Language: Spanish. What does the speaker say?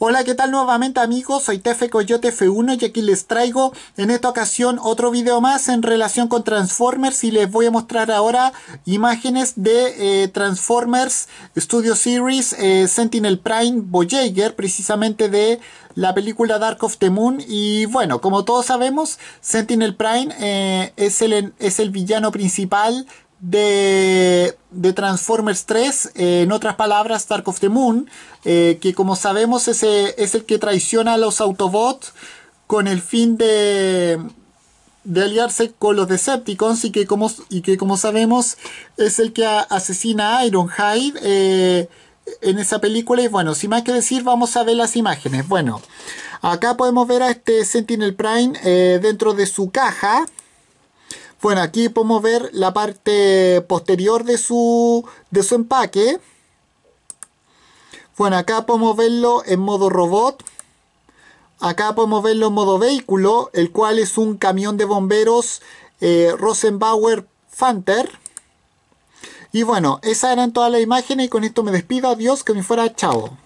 Hola, ¿qué tal nuevamente amigos? Soy Tefe Coyote F1 y aquí les traigo en esta ocasión otro video más en relación con Transformers y les voy a mostrar ahora imágenes de eh, Transformers Studio Series eh, Sentinel Prime Voyager, precisamente de la película Dark of the Moon y bueno, como todos sabemos, Sentinel Prime eh, es, el, es el villano principal de de Transformers 3, eh, en otras palabras, Dark of the Moon, eh, que como sabemos eh, es, el que traiciona a los Autobots con el fin de, aliarse con los Decepticons y que como, sabemos es el que asesina a Ironhide eh, en esa película. Y bueno, sin más que decir, vamos a ver las imágenes. Bueno, acá podemos ver a este Sentinel Prime dentro de su caja. Bueno, aquí podemos ver la parte posterior de su, de su empaque. Bueno, acá podemos verlo en modo robot. Acá podemos verlo en modo vehículo, el cual es un camión de bomberos eh, Rosenbauer Panther. Y bueno, esa eran todas las imágenes y con esto me despido. Adiós, que me fuera. Chao.